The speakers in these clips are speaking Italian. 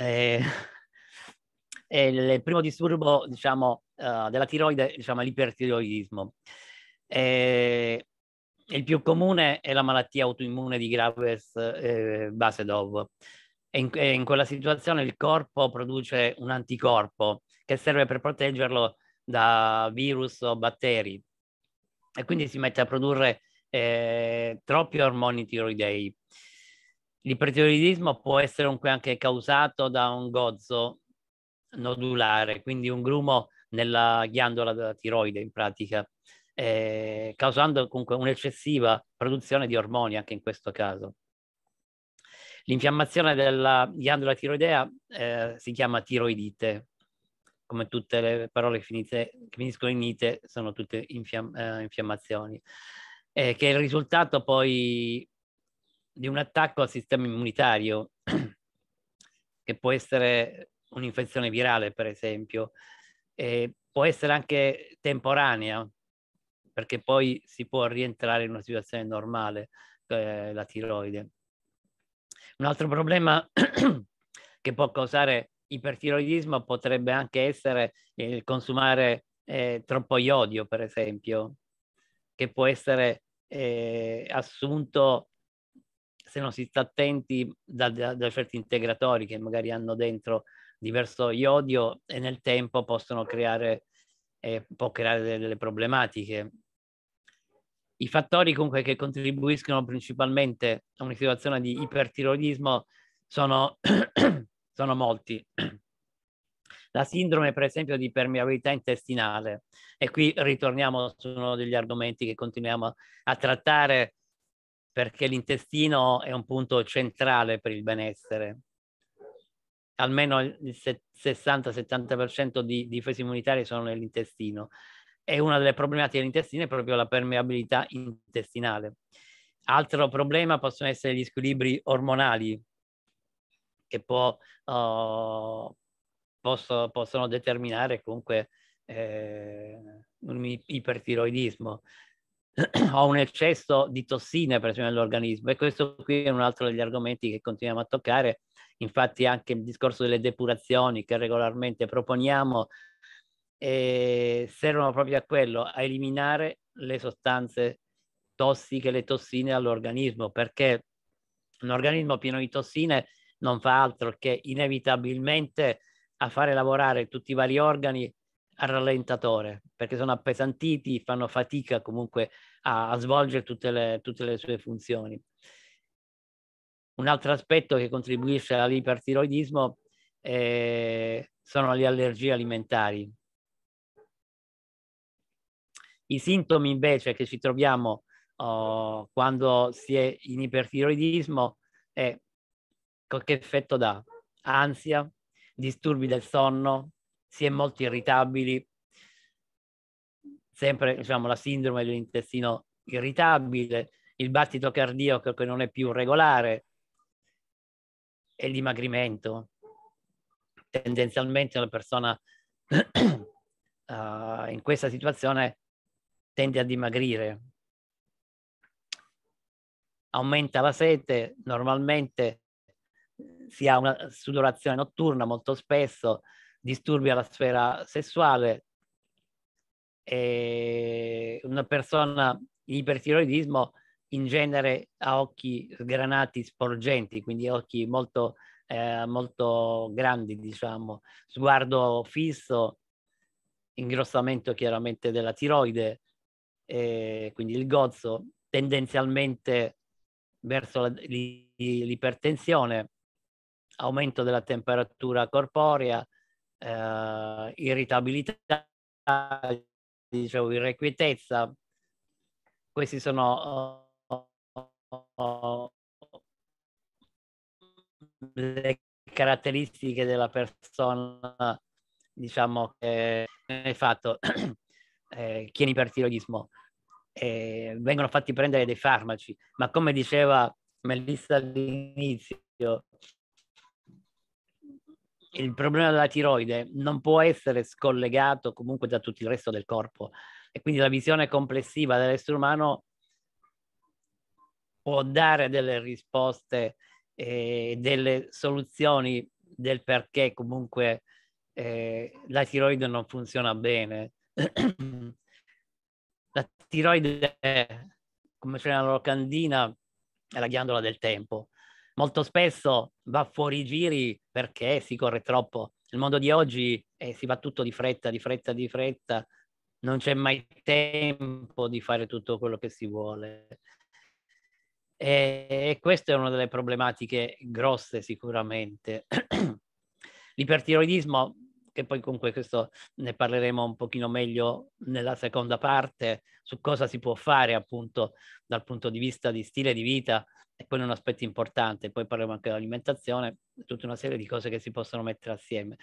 eh, il primo disturbo, diciamo, uh, della tiroide, diciamo, è l'ipertiroidismo. Eh, il più comune è la malattia autoimmune di Graves-Basedov. Eh, in, in, quella situazione il corpo produce un anticorpo che serve per proteggerlo da virus o batteri e quindi si mette a produrre eh, troppi ormoni tiroidei. L'ipertiroidismo può essere comunque anche causato da un gozzo nodulare, quindi un grumo nella ghiandola della tiroide in pratica, eh, causando comunque un'eccessiva produzione di ormoni anche in questo caso. L'infiammazione della ghiandola tiroidea eh, si chiama tiroidite, come tutte le parole finite, che finiscono in ite sono tutte infiam- eh, infiammazioni, eh, che è il risultato poi di un attacco al sistema immunitario, che può essere un'infezione virale, per esempio, e può essere anche temporanea, perché poi si può rientrare in una situazione normale, eh, la tiroide. Un altro problema che può causare ipertiroidismo potrebbe anche essere il consumare eh, troppo iodio, per esempio, che può essere eh, assunto se non si sta attenti da, da, da certi integratori che magari hanno dentro diverso iodio e nel tempo possono creare, eh, può creare delle, delle problematiche. I fattori comunque che contribuiscono principalmente a una situazione di ipertiroidismo sono, sono molti. La sindrome, per esempio, di permeabilità intestinale. E qui ritorniamo su uno degli argomenti che continuiamo a trattare perché l'intestino è un punto centrale per il benessere. Almeno il 60-70% di difese immunitarie sono nell'intestino. E una delle problematiche dell'intestino è proprio la permeabilità intestinale. Altro problema possono essere gli squilibri ormonali, che può, uh, posso, possono determinare comunque eh, un ipertiroidismo. ho un eccesso di tossine per esempio nell'organismo e questo qui è un altro degli argomenti che continuiamo a toccare. Infatti anche il discorso delle depurazioni che regolarmente proponiamo eh, servono proprio a quello, a eliminare le sostanze tossiche, le tossine all'organismo, perché un organismo pieno di tossine non fa altro che inevitabilmente a fare lavorare tutti i vari organi al rallentatore perché sono appesantiti, fanno fatica comunque a, a svolgere tutte le, tutte le, sue funzioni. Un altro aspetto che contribuisce all'ipertiroidismo eh, sono le allergie alimentari. I sintomi invece che ci troviamo oh, quando si è in ipertiroidismo è che effetto dà? Ansia, disturbi del sonno, si è molto irritabili, sempre diciamo, la sindrome dell'intestino irritabile, il battito cardiaco che non è più regolare e il dimagrimento. Tendenzialmente una persona uh, in questa situazione tende a dimagrire. Aumenta la sete, normalmente si ha una sudorazione notturna molto spesso, disturbi alla sfera sessuale, e una persona in ipertiroidismo in genere ha occhi sgranati, sporgenti, quindi occhi molto, eh, molto grandi, diciamo, sguardo fisso, ingrossamento chiaramente della tiroide, eh, quindi il gozzo, tendenzialmente verso l'ipertensione, aumento della temperatura corporea, eh, irritabilità, diciamo, irrequietezza, questi sono eh, le caratteristiche della persona, diciamo, che è fatto eh, chieni per tiroidismo. Eh, vengono fatti prendere dei farmaci, ma come diceva Melissa all'inizio, il problema della tiroide non può essere scollegato comunque da tutto il resto del corpo e quindi la visione complessiva dell'essere umano può dare delle risposte eh, e eh, delle soluzioni del perché comunque eh, la tiroide non funziona bene. la tiroide, è, come c'è la locandina, è la ghiandola del tempo molto spesso va fuori giri perché si corre troppo. Nel mondo di oggi eh, si va tutto di fretta, di fretta, di fretta, non c'è mai tempo di fare tutto quello che si vuole. E, e questa è una delle problematiche grosse sicuramente. L'ipertiroidismo che poi comunque questo ne parleremo un pochino meglio nella seconda parte, su cosa si può fare appunto dal punto di vista di stile di vita e poi un aspetto importante, poi parleremo anche dell'alimentazione, tutta una serie di cose che si possono mettere assieme.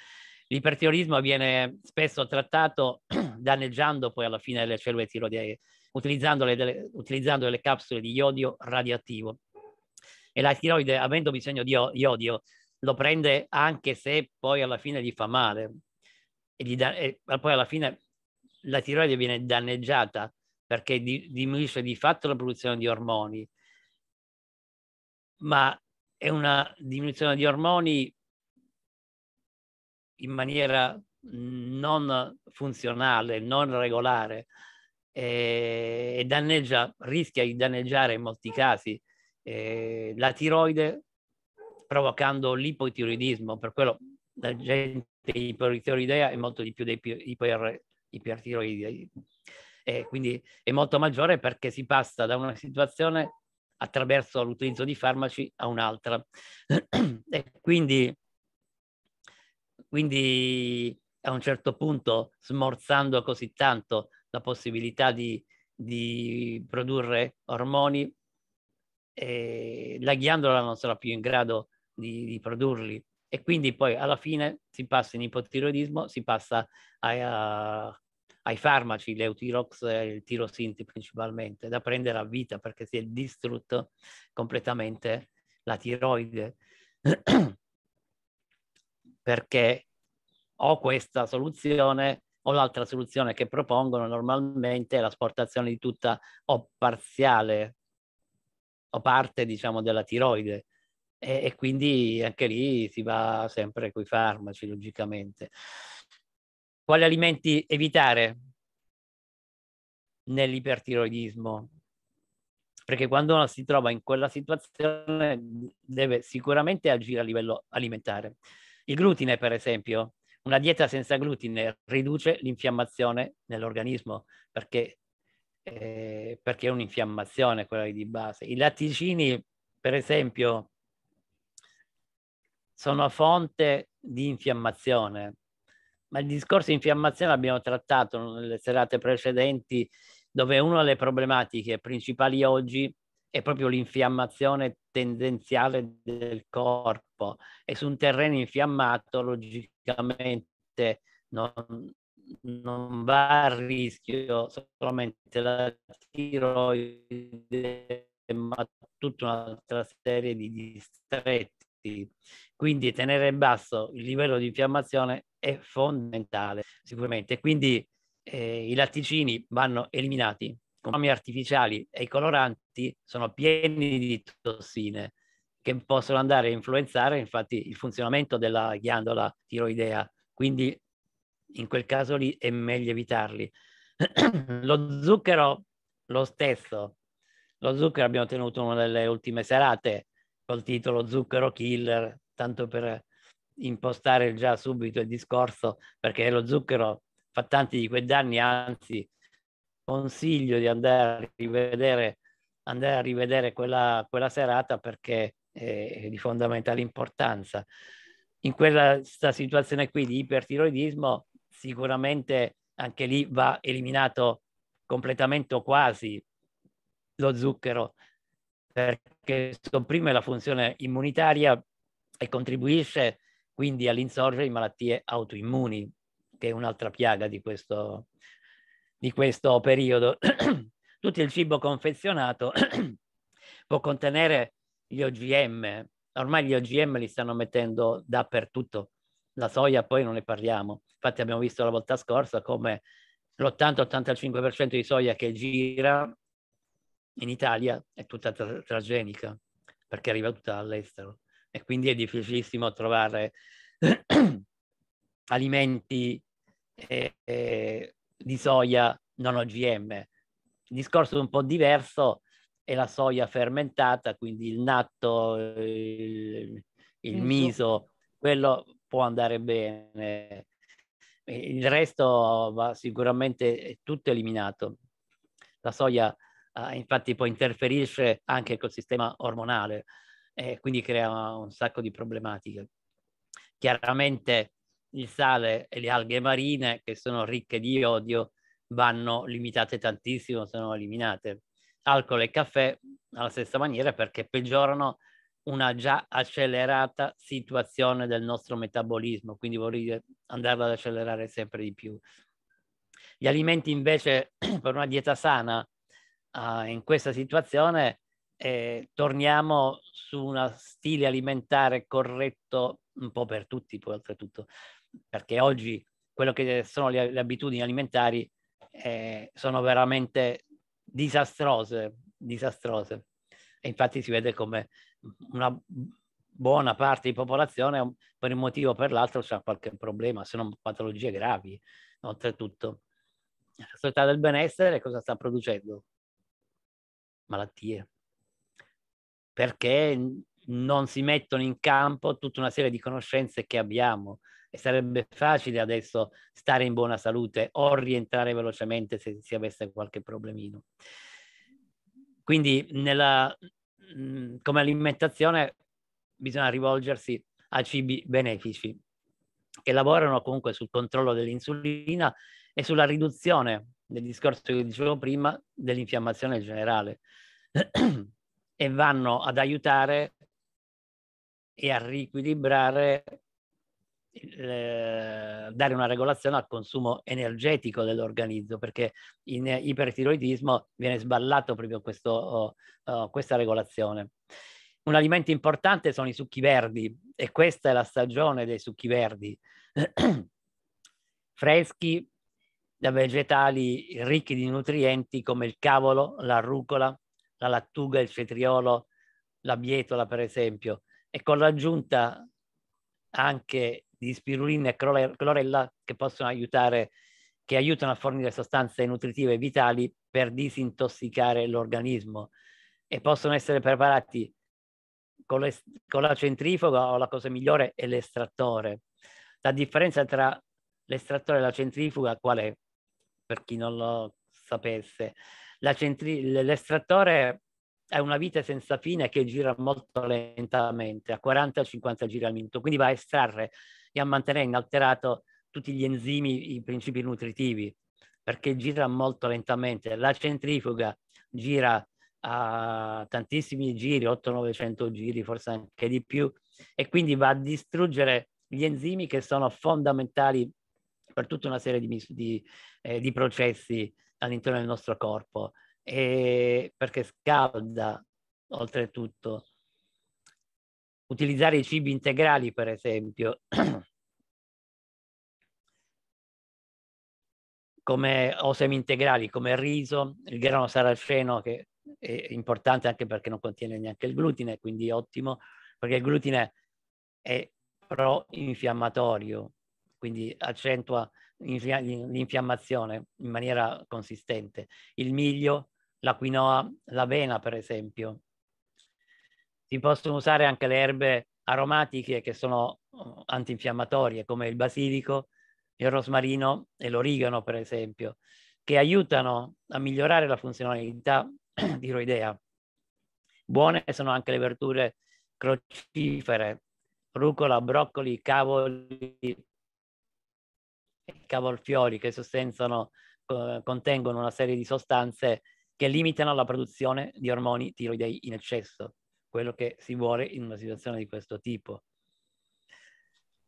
L'ipertiroidismo viene spesso trattato danneggiando poi alla fine le cellule tiroidee, utilizzando delle, utilizzando delle capsule di iodio radioattivo. E la tiroide, avendo bisogno di iodio, lo prende anche se poi alla fine gli fa male e, gli da- e poi alla fine la tiroide viene danneggiata perché di- diminuisce di fatto la produzione di ormoni, ma è una diminuzione di ormoni in maniera non funzionale, non regolare e, danneggia, rischia di danneggiare in molti casi eh, la tiroide provocando l'ipotiroidismo, per quello la gente ipertiroidea è molto di più dei iper, ipertiroidi. E quindi è molto maggiore perché si passa da una situazione attraverso l'utilizzo di farmaci a un'altra. e quindi, quindi, a un certo punto, smorzando così tanto la possibilità di, di produrre ormoni, eh, la ghiandola non sarà più in grado di, di produrli. E quindi poi alla fine si passa in ipotiroidismo, si passa a, a ai farmaci, l'Eutirox e il tirosinti principalmente, da prendere a vita perché si è distrutto completamente la tiroide. perché o questa soluzione o l'altra soluzione che propongono normalmente è l'asportazione di tutta o parziale o parte, diciamo, della tiroide e, e quindi anche lì si va sempre coi farmaci, logicamente. Quali alimenti evitare nell'ipertiroidismo? Perché quando uno si trova in quella situazione deve sicuramente agire a livello alimentare. Il glutine, per esempio, una dieta senza glutine riduce l'infiammazione nell'organismo perché, eh, perché, è un'infiammazione quella di base. I latticini, per esempio, sono fonte di infiammazione. Ma il discorso di infiammazione l'abbiamo trattato nelle serate precedenti, dove una delle problematiche principali oggi è proprio l'infiammazione tendenziale del corpo e su un terreno infiammato logicamente non, non va a rischio solamente la tiroide, ma tutta un'altra serie di distretti infettivi. Quindi tenere in basso il livello di infiammazione è fondamentale, sicuramente. Quindi eh, i latticini vanno eliminati. Gommi artificiali e i coloranti sono pieni di tossine che possono andare a influenzare infatti il funzionamento della ghiandola tiroidea. Quindi in quel caso lì è meglio evitarli. lo zucchero lo stesso. Lo zucchero abbiamo tenuto una delle ultime serate col titolo Zucchero Killer, tanto per impostare già subito il discorso, perché lo zucchero fa tanti di quei danni, anzi consiglio di andare a rivedere, andare a rivedere quella, quella serata perché è di fondamentale importanza. In questa situazione qui di ipertiroidismo sicuramente anche lì va eliminato completamente o quasi lo zucchero perché che sopprime la funzione immunitaria e contribuisce quindi all'insorgere di malattie autoimmuni, che è un'altra piaga di questo, di questo periodo. Tutto il cibo confezionato può contenere gli OGM, ormai gli OGM li stanno mettendo dappertutto, la soia poi non ne parliamo, infatti abbiamo visto la volta scorsa come l'80-85% di soia che gira in Italia è tutta tra- transgenica perché arriva tutta dall'estero e quindi è difficilissimo trovare alimenti eh, eh, di soia non OGM. Il discorso è un po' diverso è la soia fermentata, quindi il natto, il, il miso, quello può andare bene. Il resto va sicuramente tutto eliminato. La soia eh, infatti poi interferisce anche col sistema ormonale e quindi crea un sacco di problematiche. Chiaramente il sale e le alghe marine, che sono ricche di iodio, vanno limitate tantissimo, sono eliminate. Alcol e caffè alla stessa maniera perché peggiorano una già accelerata situazione del nostro metabolismo, quindi vuol dire andarla ad accelerare sempre di più. Gli alimenti invece per una dieta sana uh, in questa situazione eh, torniamo su uno stile alimentare corretto un po' per tutti, poi oltretutto, perché oggi quello che sono le, le abitudini alimentari eh, sono veramente disastrose, disastrose. E infatti si vede come una buona parte di popolazione per un motivo o per l'altro ha qualche problema, se non patologie gravi. Oltretutto, la società del benessere cosa sta producendo? malattie, perché non si mettono in campo tutta una serie di conoscenze che abbiamo e sarebbe facile adesso stare in buona salute o rientrare velocemente se si avesse qualche problemino. Quindi nella, mm, come alimentazione bisogna rivolgersi a cibi benefici che lavorano comunque sul controllo dell'insulina e sulla riduzione del discorso che dicevo prima dell'infiammazione generale e vanno ad aiutare e a riequilibrare, eh, dare una regolazione al consumo energetico dell'organismo, perché in ipertiroidismo viene sballato proprio questo, oh, oh, questa regolazione. Un alimento importante sono i succhi verdi e questa è la stagione dei succhi verdi, freschi da vegetali ricchi di nutrienti come il cavolo, la rucola, la lattuga, il cetriolo, la mietola per esempio, e con l'aggiunta anche di spirulina e clorella che possono aiutare, che aiutano a fornire sostanze nutritive vitali per disintossicare l'organismo e possono essere preparati con, le, con la centrifuga o la cosa migliore è l'estrattore. La differenza tra l'estrattore e la centrifuga qual è? Per chi non lo sapesse, centri- l'estrattore è una vite senza fine che gira molto lentamente, a 40-50 giri al minuto, quindi va a estrarre e a mantenere inalterato tutti gli enzimi, i principi nutritivi, perché gira molto lentamente. La centrifuga gira a tantissimi giri, 8 900 giri, forse anche di più, e quindi va a distruggere gli enzimi che sono fondamentali per tutta una serie di, di, eh, di processi all'interno del nostro corpo e perché scalda oltretutto. Utilizzare i cibi integrali, per esempio, come, o semi integrali come il riso, il grano saraceno che è importante anche perché non contiene neanche il glutine, quindi ottimo, perché il glutine è pro-infiammatorio, quindi accentua l'infiammazione in maniera consistente. Il miglio, la quinoa, l'avena per esempio. Si possono usare anche le erbe aromatiche che sono uh, antinfiammatorie come il basilico, il rosmarino e l'origano per esempio, che aiutano a migliorare la funzionalità tiroidea. Buone sono anche le verdure crocifere, rucola, broccoli, cavoli, cavolfiori che eh, contengono una serie di sostanze che limitano la produzione di ormoni tiroidei in eccesso, quello che si vuole in una situazione di questo tipo.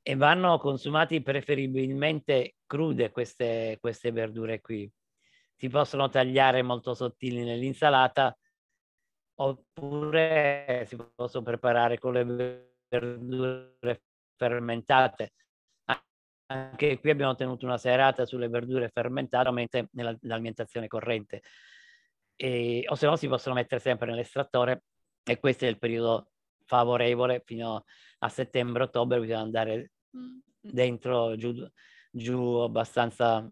E vanno consumati preferibilmente crude queste, queste verdure qui. Si possono tagliare molto sottili nell'insalata oppure si possono preparare con le verdure fermentate anche qui abbiamo tenuto una serata sulle verdure fermentate nell'alimentazione corrente. E, o se no si possono mettere sempre nell'estrattore e questo è il periodo favorevole fino a settembre-ottobre, bisogna andare dentro, giù, giù abbastanza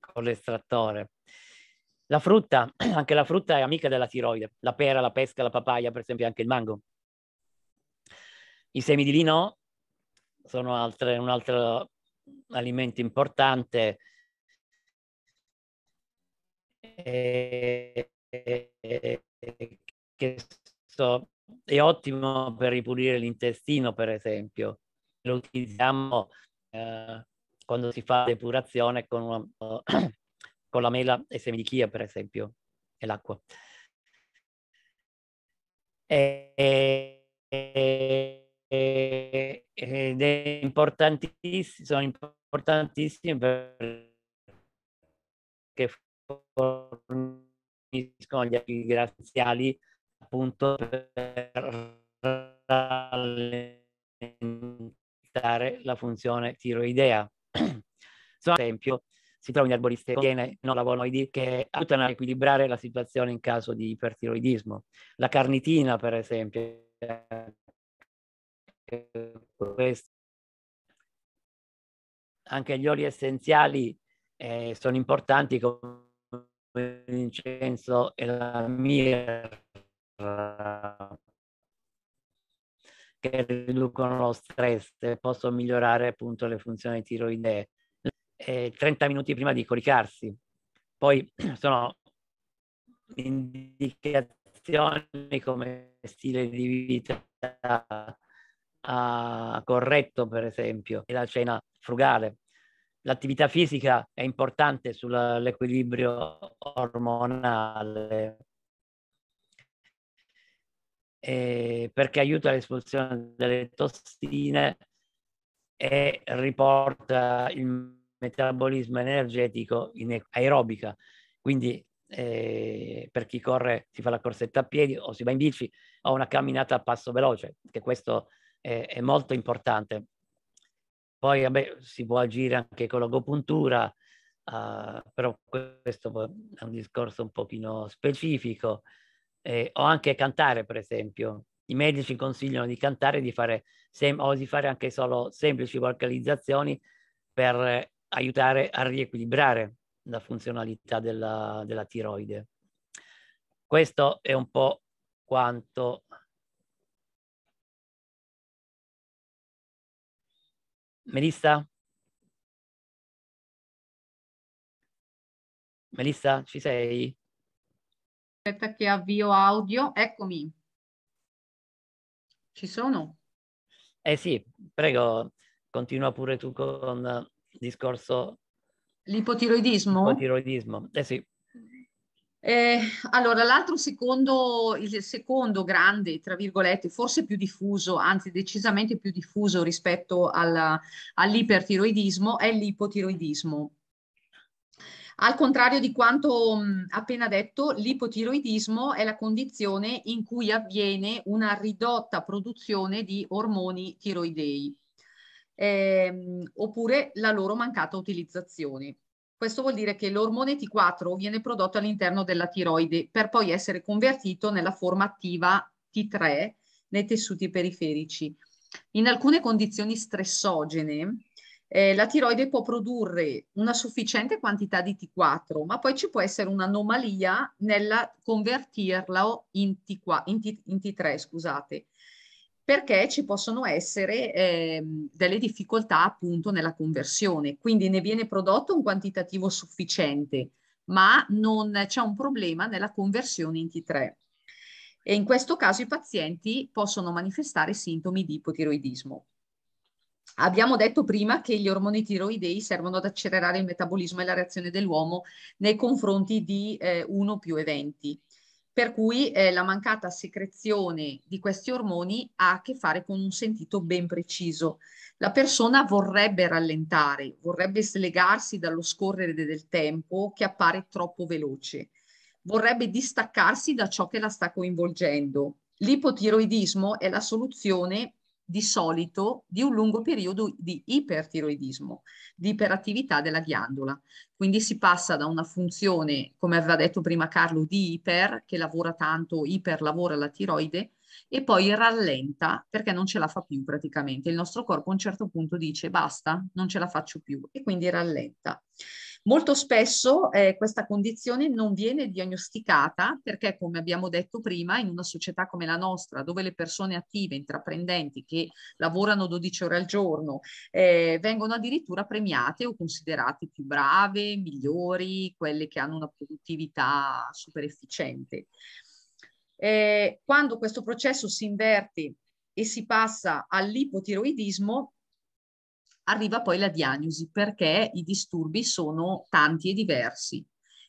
con l'estrattore. La frutta, anche la frutta è amica della tiroide, la pera, la pesca, la papaya, per esempio anche il mango. I semi di lino sono altre, un altro alimento importante. Eh, e, e, so, è ottimo per ripulire l'intestino, per esempio. Lo utilizziamo eh, quando si fa depurazione con, una, con la mela e semi di chia, per esempio, e l'acqua. E, eh, e, eh, ed è importantissimo, sono importantissime perché forniscono gli aghi graziali appunto per rallentare la funzione tiroidea. So, ad esempio, si trovano in arboristi che contiene non lavonoidi che aiutano a equilibrare la situazione in caso di ipertiroidismo. La carnitina, per esempio, questo. Anche gli oli essenziali eh, sono importanti come l'incenso e la mirra che riducono lo stress e possono migliorare appunto le funzioni tiroidee. Eh, 30 minuti prima di coricarsi. Poi sono indicazioni come stile di vita ha ah, corretto, per esempio, e la cena frugale. L'attività fisica è importante sull'equilibrio ormonale eh, perché aiuta l'espulsione delle tossine e riporta il metabolismo energetico in aerobica. Quindi eh, per chi corre si fa la corsetta a piedi o si va in bici o una camminata a passo veloce, che questo è, è molto importante. Poi vabbè, si può agire anche con l'agopuntura, uh, eh, però questo è un discorso un pochino specifico. Eh, o anche cantare, per esempio. I medici consigliano di cantare di fare sem- o di fare anche solo semplici vocalizzazioni per aiutare a riequilibrare la funzionalità della, della tiroide. Questo è un po' quanto Melissa? Melissa, ci sei? Aspetta che avvio audio, eccomi. Ci sono? Eh sì, prego, continua pure tu con il discorso. L'ipotiroidismo? L'ipotiroidismo, eh sì. Eh, allora, l'altro secondo, il secondo grande, tra virgolette, forse più diffuso, anzi decisamente più diffuso rispetto alla, all'ipertiroidismo, è l'ipotiroidismo. Al contrario di quanto mh, mm, appena detto, l'ipotiroidismo è la condizione in cui avviene una ridotta produzione di ormoni tiroidei, ehm, oppure la loro mancata utilizzazione. Questo vuol dire che l'ormone T4 viene prodotto all'interno della tiroide per poi essere convertito nella forma attiva T3 nei tessuti periferici. In alcune condizioni stressogene, eh, la tiroide può produrre una sufficiente quantità di T4, ma poi ci può essere un'anomalia nella convertirla in, T4, in, T, in T3, scusate perché ci possono essere eh, delle difficoltà appunto nella conversione, quindi ne viene prodotto un quantitativo sufficiente, ma non c'è un problema nella conversione in T3. E in questo caso i pazienti possono manifestare sintomi di ipotiroidismo. Abbiamo detto prima che gli ormoni tiroidei servono ad accelerare il metabolismo e la reazione dell'uomo nei confronti di eh, uno o più eventi per cui eh, la mancata secrezione di questi ormoni ha a che fare con un sentito ben preciso. La persona vorrebbe rallentare, vorrebbe slegarsi dallo scorrere del tempo che appare troppo veloce, vorrebbe distaccarsi da ciò che la sta coinvolgendo. L'ipotiroidismo è la soluzione di solito di un lungo periodo di ipertiroidismo, di iperattività della ghiandola. Quindi si passa da una funzione, come aveva detto prima Carlo, di iper, che lavora tanto, iperlavora la tiroide, e poi rallenta perché non ce la fa più praticamente. Il nostro corpo a un certo punto dice basta, non ce la faccio più e quindi rallenta. Molto spesso eh, questa condizione non viene diagnosticata perché, come abbiamo detto prima, in una società come la nostra, dove le persone attive, intraprendenti, che lavorano 12 ore al giorno, eh, vengono addirittura premiate o considerate più brave, migliori, quelle che hanno una produttività super efficiente. Eh, quando questo processo si inverte e si passa all'ipotiroidismo, arriva poi la diagnosi perché i disturbi sono tanti e diversi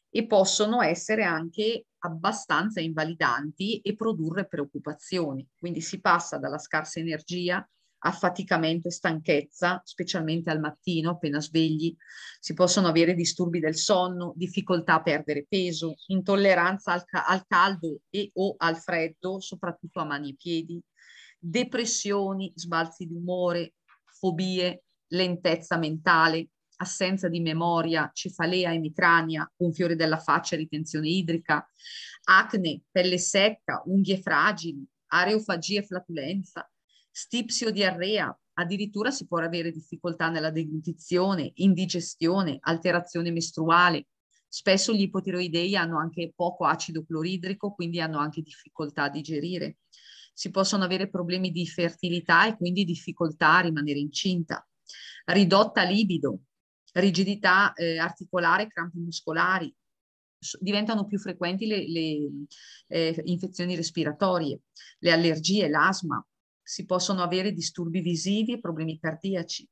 e possono essere anche abbastanza invalidanti e produrre preoccupazioni. Quindi si passa dalla scarsa energia affaticamento e stanchezza, specialmente al mattino appena svegli. Si possono avere disturbi del sonno, difficoltà a perdere peso, intolleranza al, ca- al caldo e o al freddo, soprattutto a mani e piedi, depressioni, sbalzi di umore, fobie, lentezza mentale, assenza di memoria, cefalea, emicrania, gonfiore della faccia, ritenzione idrica, acne, pelle secca, unghie fragili, areofagia e flatulenza, stipsi o diarrea, addirittura si può avere difficoltà nella deglutizione, indigestione, alterazione mestruale. Spesso gli ipotiroidei hanno anche poco acido cloridrico, quindi hanno anche difficoltà a digerire. Si possono avere problemi di fertilità e quindi difficoltà a rimanere incinta. Ridotta libido, rigidità eh, articolare, crampi muscolari. Diventano più frequenti le, le eh, infezioni respiratorie, le allergie, l'asma, si possono avere disturbi visivi e problemi cardiaci.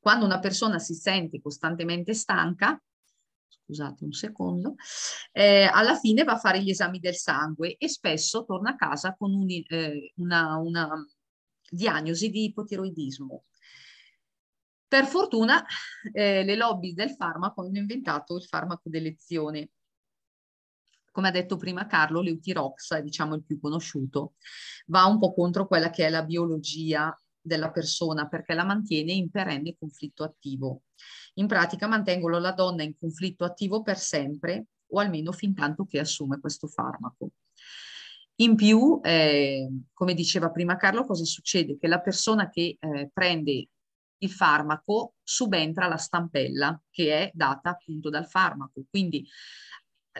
Quando una persona si sente costantemente stanca, scusate un secondo, eh, alla fine va a fare gli esami del sangue e spesso torna a casa con un, eh, una, una diagnosi di ipotiroidismo. Per fortuna eh, le lobby del farmaco hanno inventato il farmaco d'elezione come ha detto prima Carlo, l'Eutirox è diciamo il più conosciuto, va un po' contro quella che è la biologia della persona perché la mantiene in perenne conflitto attivo. In pratica mantengono la donna in conflitto attivo per sempre o almeno fin tanto che assume questo farmaco. In più, eh, come diceva prima Carlo, cosa succede? Che la persona che eh, prende il farmaco subentra la stampella che è data appunto dal farmaco. Quindi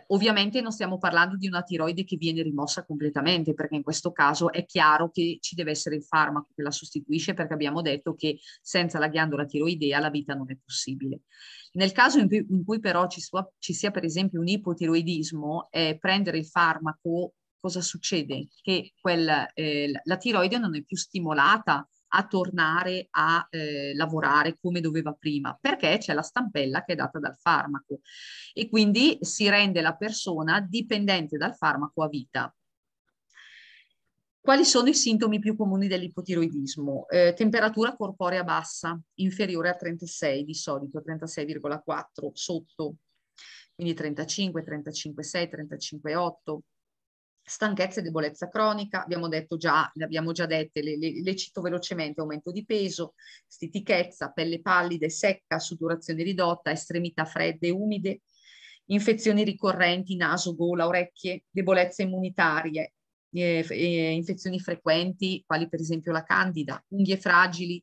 Ovviamente non stiamo parlando di una tiroide che viene rimossa completamente, perché in questo caso è chiaro che ci deve essere il farmaco che la sostituisce, perché abbiamo detto che senza la ghiandola tiroidea la vita non è possibile. Nel caso in cui, in cui però ci, sua, ci, sia per esempio un ipotiroidismo, eh, prendere il farmaco, cosa succede? Che quel, eh, la tiroide non è più stimolata a tornare a eh, lavorare come doveva prima, perché c'è la stampella che è data dal farmaco e quindi si rende la persona dipendente dal farmaco a vita. Quali sono i sintomi più comuni dell'ipotiroidismo? Eh, temperatura corporea bassa, inferiore a 36 di solito, 36,4 sotto, quindi 35, 35,6, 35,8 Stanchezza e debolezza cronica, abbiamo detto già, le abbiamo già dette, le, le, le cito velocemente, aumento di peso, stitichezza, pelle pallida e secca, sudorazione ridotta, estremità fredde e umide, infezioni ricorrenti, naso, gola, orecchie, debolezze immunitarie, eh, eh, infezioni frequenti, quali per esempio la candida, unghie fragili,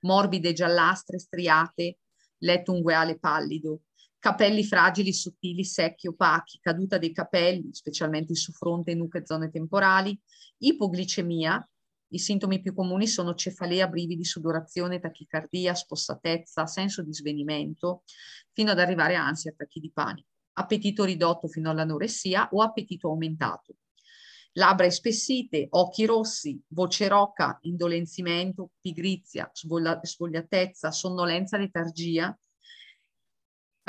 morbide, giallastre, striate, letto ungueale pallido, capelli fragili, sottili, secchi, opachi, caduta dei capelli, specialmente su fronte, nuca e zone temporali, ipoglicemia, i sintomi più comuni sono cefalea, brividi, sudorazione, tachicardia, spossatezza, senso di svenimento, fino ad arrivare a ansia, attacchi di panico, appetito ridotto fino all'anoressia o appetito aumentato, labbra espessite, occhi rossi, voce rocca, indolenzimento, pigrizia, svogliatezza, sonnolenza, letargia,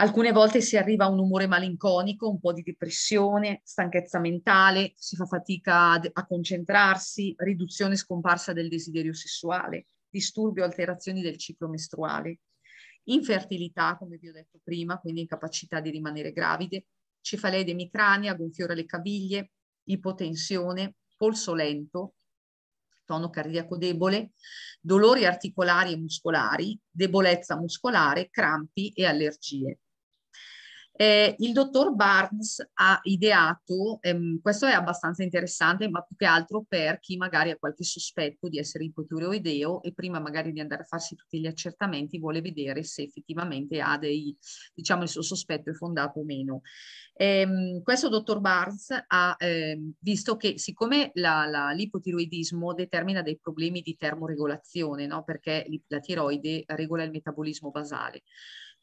Alcune volte si arriva a un umore malinconico, un po' di depressione, stanchezza mentale, si fa fatica a, a concentrarsi, riduzione e scomparsa del desiderio sessuale, disturbi o alterazioni del ciclo mestruale, infertilità, come vi ho detto prima, quindi incapacità di rimanere gravide, cefalea ed emicrania, gonfiore alle caviglie, ipotensione, polso lento, tono cardiaco debole, dolori articolari e muscolari, debolezza muscolare, crampi e allergie. Eh, il dottor Barnes ha ideato, ehm, questo è abbastanza interessante, ma più che altro per chi magari ha qualche sospetto di essere ipotiroideo e prima magari di andare a farsi tutti gli accertamenti vuole vedere se effettivamente ha dei, diciamo, il suo sospetto è fondato o meno. Ehm, questo dottor Barnes ha ehm, visto che siccome l'ipotiroidismo determina dei problemi di termoregolazione, no? perché la tiroide regola il metabolismo basale.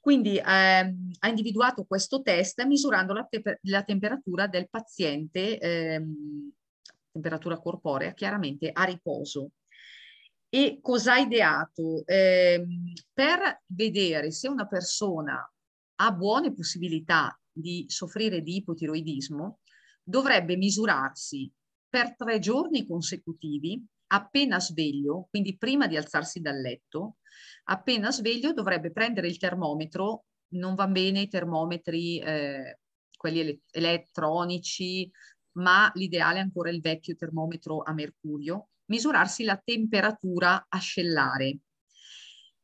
Quindi eh, ha individuato questo test misurando la, te la temperatura del paziente, eh, temperatura corporea chiaramente a riposo. E cosa ha ideato? Eh, per vedere se una persona ha buone possibilità di soffrire di ipotiroidismo, dovrebbe misurarsi per tre giorni consecutivi appena sveglio, quindi prima di alzarsi dal letto, appena sveglio dovrebbe prendere il termometro, non va bene i termometri, eh, quelli ele- elettronici, ma l'ideale è ancora il vecchio termometro a mercurio, misurarsi la temperatura ascellare.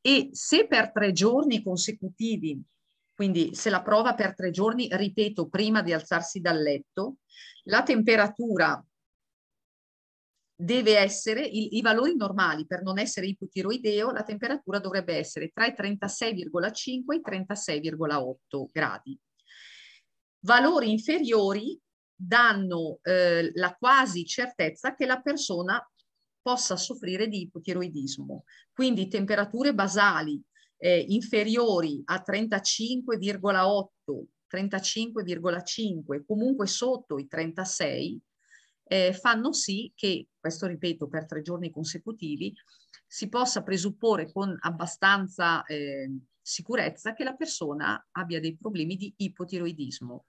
E se per tre giorni consecutivi, quindi se la prova per tre giorni, ripeto, prima di alzarsi dal letto, la temperatura deve essere, i, i valori normali per non essere ipotiroideo, la temperatura dovrebbe essere tra i 36,5 e i 36,8 gradi. Valori inferiori danno eh, la quasi certezza che la persona possa soffrire di ipotiroidismo. Quindi temperature basali eh, inferiori a 35,8, 35,5, comunque sotto i 36, eh, fanno sì che, questo ripeto per tre giorni consecutivi, si possa presupporre con abbastanza eh, sicurezza che la persona abbia dei problemi di ipotiroidismo.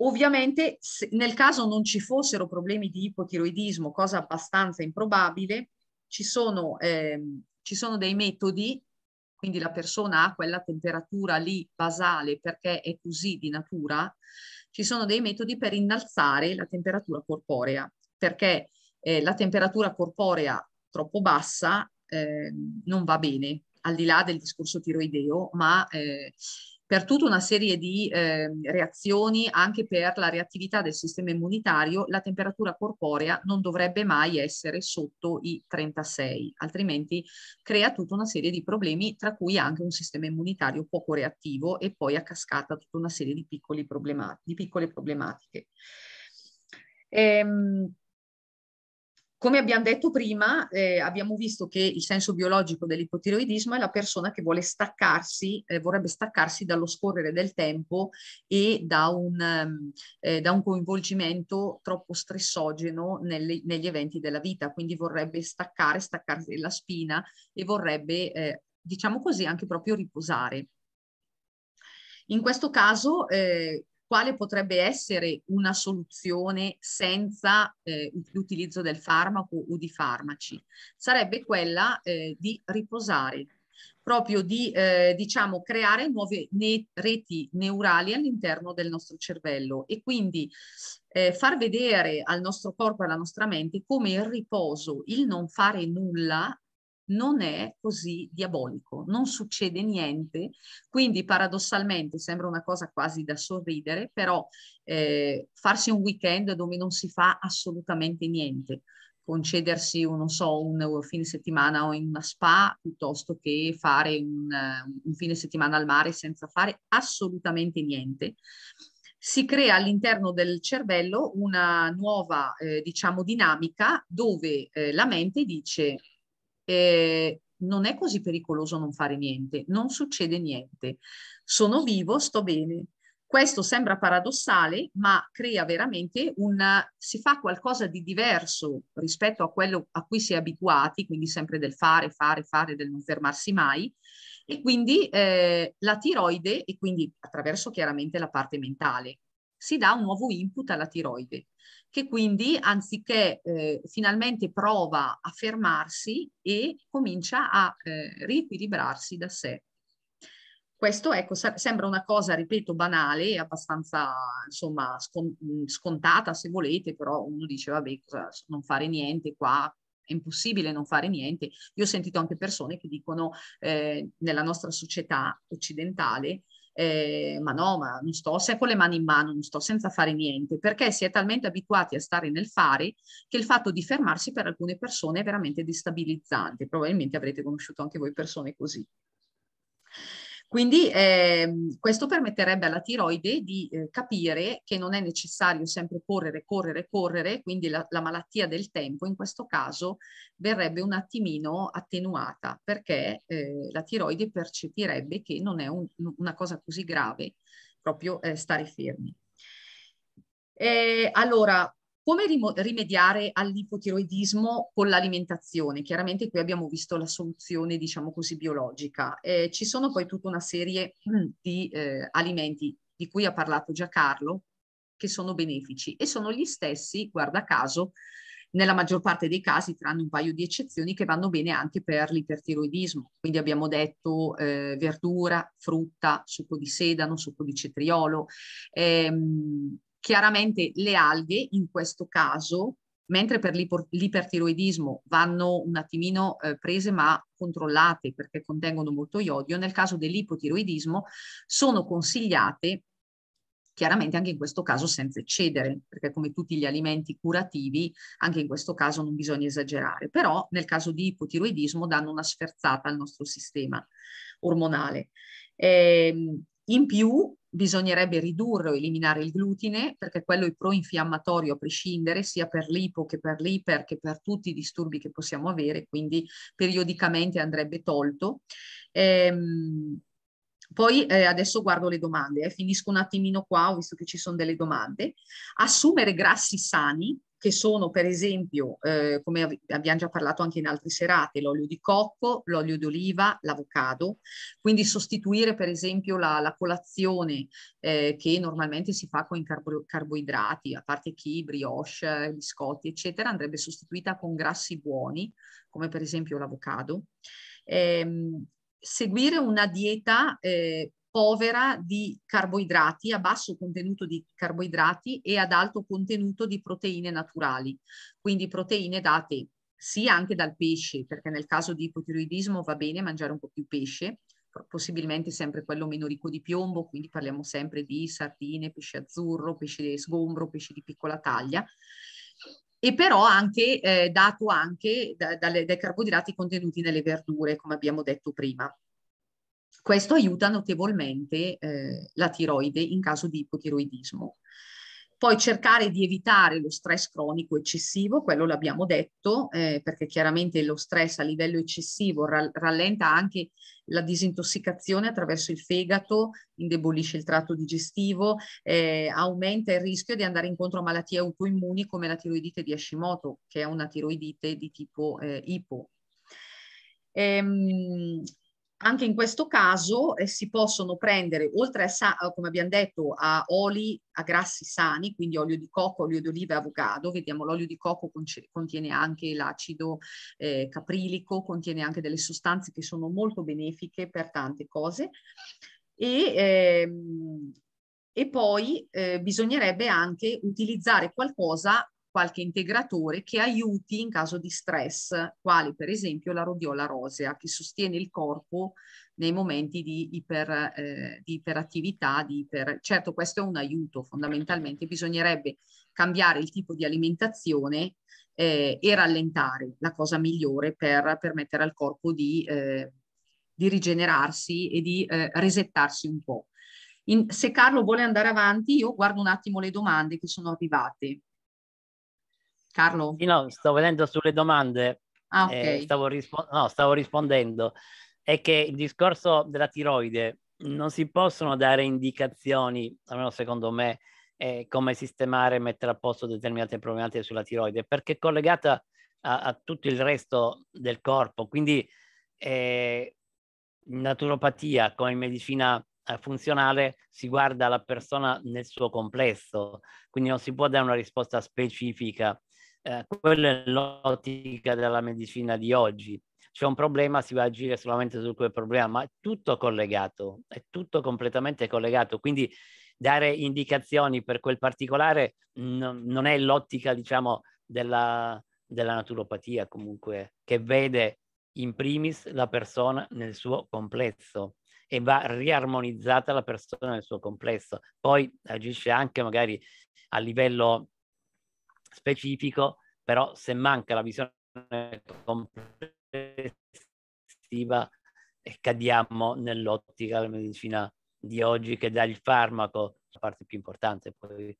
Ovviamente nel caso non ci fossero problemi di ipotiroidismo, cosa abbastanza improbabile, ci sono, eh, ci sono dei metodi quindi la persona ha quella temperatura lì basale perché è così di natura, ci sono dei metodi per innalzare la temperatura corporea, perché eh, la temperatura corporea troppo bassa eh, non va bene, al di là del discorso tiroideo, ma eh, per tutta una serie di eh, reazioni, anche per la reattività del sistema immunitario, la temperatura corporea non dovrebbe mai essere sotto i 36, altrimenti crea tutta una serie di problemi, tra cui anche un sistema immunitario poco reattivo e poi a cascata tutta una serie di, di piccole problematiche. Ehm, come abbiamo detto prima, eh, abbiamo visto che il senso biologico dell'ipotiroidismo è la persona che vuole staccarsi, eh, vorrebbe staccarsi dallo scorrere del tempo e da un, ehm, eh, da un coinvolgimento troppo stressogeno nelle, negli eventi della vita, quindi vorrebbe staccare, staccarsi la spina e vorrebbe, eh, diciamo così, anche proprio riposare. In questo caso eh, quale potrebbe essere una soluzione senza eh, l'utilizzo del farmaco o di farmaci? Sarebbe quella eh, di riposare, proprio di eh, diciamo, creare nuove ne reti neurali all'interno del nostro cervello e quindi eh, far vedere al nostro corpo e alla nostra mente come il riposo, il non fare nulla non è così diabolico, non succede niente, quindi paradossalmente sembra una cosa quasi da sorridere, però eh, farsi un weekend dove non si fa assolutamente niente, concedersi un, so, un fine settimana o in una spa piuttosto che fare un, un fine settimana al mare senza fare assolutamente niente si crea all'interno del cervello una nuova, eh, diciamo, dinamica dove eh, la mente dice eh, non è così pericoloso non fare niente, non succede niente. Sono vivo, sto bene. Questo sembra paradossale, ma crea veramente un si fa qualcosa di diverso rispetto a quello a cui si è abituati, quindi sempre del fare, fare, fare, del non fermarsi mai. E quindi eh, la tiroide, e quindi attraverso chiaramente la parte mentale, si dà un nuovo input alla tiroide che quindi anziché eh, finalmente prova a fermarsi e comincia a eh, riequilibrarsi da sé. Questo ecco, sembra una cosa, ripeto, banale abbastanza insomma, mm, scontata se volete, però uno dice vabbè, cosa, non fare niente qua, è impossibile non fare niente. Io ho sentito anche persone che dicono eh, nella nostra società occidentale eh, ma no, ma non sto se con le mani in mano, non sto senza fare niente, perché si è talmente abituati a stare nel fare che il fatto di fermarsi per alcune persone è veramente destabilizzante. Probabilmente avrete conosciuto anche voi persone così. Quindi eh, questo permetterebbe alla tiroide di eh, capire che non è necessario sempre correre, correre, correre, quindi la, la malattia del tempo in questo caso verrebbe un attimino attenuata perché eh, la tiroide percepirebbe che non è un, una cosa così grave proprio eh, stare fermi. Eh, allora, come rim- rimediare all'ipotiroidismo con l'alimentazione? Chiaramente qui abbiamo visto la soluzione, diciamo così, biologica. Eh, ci sono poi tutta una serie di eh, alimenti di cui ha parlato Giancarlo, che sono benefici e sono gli stessi, guarda caso, nella maggior parte dei casi, tranne un paio di eccezioni, che vanno bene anche per l'ipertiroidismo. Quindi abbiamo detto eh, verdura, frutta, succo di sedano, succo di cetriolo, ehm, Chiaramente le alghe in questo caso, mentre per l'ipertiroidismo vanno un attimino eh, prese ma controllate perché contengono molto iodio, nel caso dell'ipotiroidismo sono consigliate chiaramente anche in questo caso senza eccedere, perché come tutti gli alimenti curativi, anche in questo caso non bisogna esagerare, però nel caso di ipotiroidismo danno una sferzata al nostro sistema ormonale. Eh, in più bisognerebbe ridurre o eliminare il glutine perché quello è pro-infiammatorio a prescindere sia per l'ipo che per l'iper che per tutti i disturbi che possiamo avere, quindi periodicamente andrebbe tolto. Ehm, poi eh, adesso guardo le domande, eh. finisco un attimino qua, ho visto che ci sono delle domande. Assumere grassi sani, che sono per esempio, eh, come abbiamo già parlato anche in altre serate, l'olio di cocco, l'olio d'oliva, l'avocado, quindi sostituire per esempio la, la colazione eh, che normalmente si fa con i carbo- carboidrati, a parte chi, brioche, biscotti, eccetera, andrebbe sostituita con grassi buoni, come per esempio l'avocado. Eh, seguire una dieta eh, povera di carboidrati, a basso contenuto di carboidrati e ad alto contenuto di proteine naturali, quindi proteine date sia anche dal pesce, perché nel caso di ipotiroidismo va bene mangiare un po' più pesce, possibilmente sempre quello meno ricco di piombo, quindi parliamo sempre di sardine, pesce azzurro, pesce di sgombro, pesce di piccola taglia, e però anche eh, dato anche da, dalle, dai carboidrati contenuti nelle verdure, come abbiamo detto prima. Questo aiuta notevolmente eh, la tiroide in caso di ipotiroidismo. Poi cercare di evitare lo stress cronico eccessivo, quello l'abbiamo detto, eh, perché chiaramente lo stress a livello eccessivo rallenta anche la disintossicazione attraverso il fegato, indebolisce il tratto digestivo, eh, aumenta il rischio di andare incontro a malattie autoimmuni come la tiroidite di Hashimoto, che è una tiroidite di tipo eh, ipo. Ehm, anche in questo caso eh, si possono prendere, oltre a, eh, come abbiamo detto, a oli a grassi sani, quindi olio di cocco, olio d'oliva e avocado, vediamo l'olio di cocco contiene anche l'acido eh, caprilico, contiene anche delle sostanze che sono molto benefiche per tante cose. E, ehm, e poi eh, bisognerebbe anche utilizzare qualcosa qualche integratore che aiuti in caso di stress, quali per esempio la rodiola rosea, che sostiene il corpo nei momenti di, iper, eh, di iperattività. Di iper... Certo, questo è un aiuto fondamentalmente, bisognerebbe cambiare il tipo di alimentazione eh, e rallentare, la cosa migliore per permettere al corpo di, eh, di rigenerarsi e di eh, resettarsi un po'. In, se Carlo vuole andare avanti, io guardo un attimo le domande che sono arrivate. Carlo? Sì, no, sto vedendo sulle domande. Ah, eh, okay. eh, stavo, rispo- no, stavo rispondendo. È che il discorso della tiroide non si possono dare indicazioni, almeno secondo me, eh, come sistemare e mettere a posto determinate problematiche sulla tiroide, perché è collegata a, a tutto il resto del corpo. Quindi eh, naturopatia come medicina eh, funzionale si guarda la persona nel suo complesso, quindi non si può dare una risposta specifica eh, quella è l'ottica della medicina di oggi. C'è un problema, si va a agire solamente su quel problema, ma è tutto collegato, è tutto completamente collegato. Quindi dare indicazioni per quel particolare n- non è l'ottica, diciamo, della, della naturopatia comunque, che vede in primis la persona nel suo complesso e va riarmonizzata la persona nel suo complesso. Poi agisce anche magari a livello specifico, però se manca la visione complessiva e eh, cadiamo nell'ottica della medicina di oggi che dà il farmaco, la parte più importante poi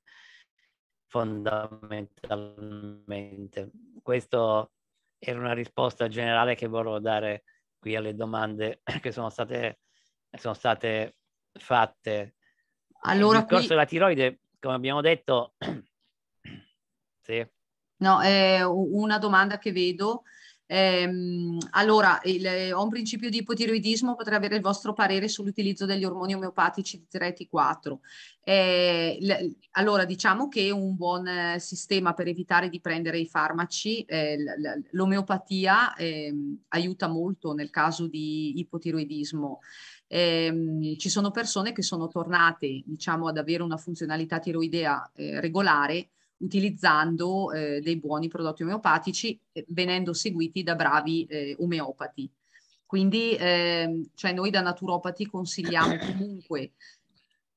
fondamentalmente. Questo era una risposta generale che vorrò dare qui alle domande che sono state, sono state fatte. Allora, il discorso qui... della tiroide, come abbiamo detto, Sì. No, è una domanda che vedo. Ehm, allora, il, ho un principio di ipotiroidismo, potrei avere il vostro parere sull'utilizzo degli ormoni omeopatici di 3T4. Eh, l, allora, diciamo che un buon eh, sistema per evitare di prendere i farmaci, eh, l, l'omeopatia ehm, aiuta molto nel caso di ipotiroidismo. Ehm, ci sono persone che sono tornate, diciamo, ad avere una funzionalità tiroidea eh, regolare utilizzando eh, dei buoni prodotti omeopatici eh, venendo seguiti da bravi eh, omeopati. Quindi ehm, cioè noi da naturopati consigliamo comunque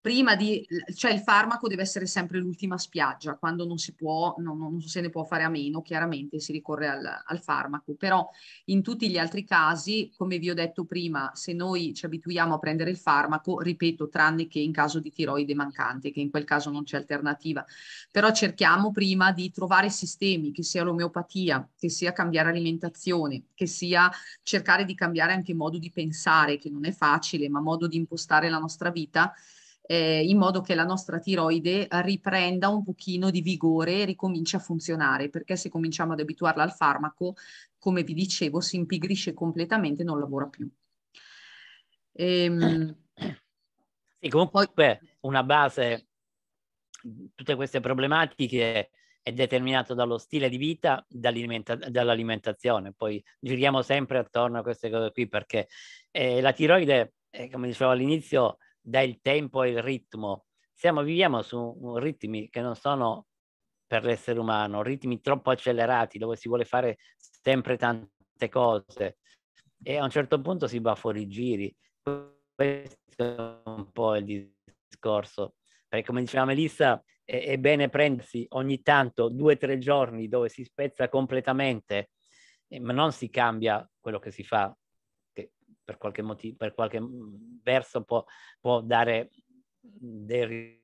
prima di, cioè il farmaco deve essere sempre l'ultima spiaggia, quando non si può, non, non se ne può fare a meno, chiaramente si ricorre al, al, farmaco, però in tutti gli altri casi, come vi ho detto prima, se noi ci abituiamo a prendere il farmaco, ripeto, tranne che in caso di tiroide mancante, che in quel caso non c'è alternativa, però cerchiamo prima di trovare sistemi, che sia l'omeopatia, che sia cambiare alimentazione, che sia cercare di cambiare anche modo di pensare, che non è facile, ma modo di impostare la nostra vita, eh, in modo che la nostra tiroide riprenda un pochino di vigore e ricominci a funzionare, perché se cominciamo ad abituarla al farmaco, come vi dicevo, si impigrisce completamente e non lavora più. Ehm, sì, comunque poi... una base, tutte queste problematiche è determinato dallo stile di vita, dall'alimenta- dall'alimentazione. Poi giriamo sempre attorno a queste cose qui perché eh, la tiroide, eh, come dicevo all'inizio, dà il tempo e il ritmo. Siamo, viviamo su ritmi che non sono per l'essere umano, ritmi troppo accelerati dove si vuole fare sempre tante cose e a un certo punto si va fuori giri. Questo è un po' il discorso, perché come diceva Melissa, è, è bene prendersi ogni tanto due o tre giorni dove si spezza completamente, ma non si cambia quello che si fa, per qualche, motivo, per qualche mhmm, verso può, può dare mhmm, dei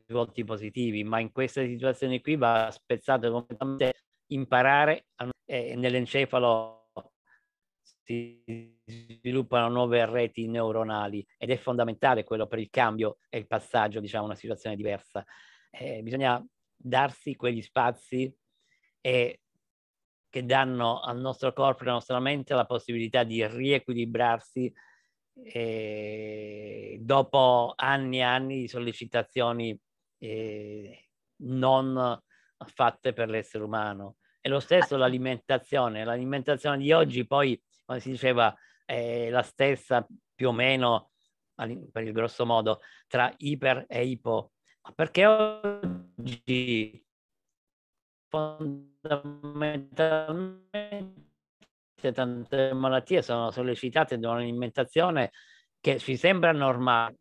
risultati positivi, ma in queste situazioni qui va spezzato completamente imparare e nell'encefalo si sviluppano nuove reti neuronali ed è fondamentale quello per il cambio e il passaggio, diciamo, a una situazione diversa. Eh, bisogna darsi quegli spazi e che danno al nostro corpo e alla nostra mente la possibilità di riequilibrarsi eh, dopo anni e anni di sollecitazioni eh, non fatte per l'essere umano. E lo stesso ecco. l'alimentazione. L'alimentazione di oggi poi, come si diceva, è la stessa più o meno, per il grosso modo, tra iper e ipo. Ma perché oggi fondamentalmente tante malattie sono sollecitate da un'alimentazione che ci sembra normale,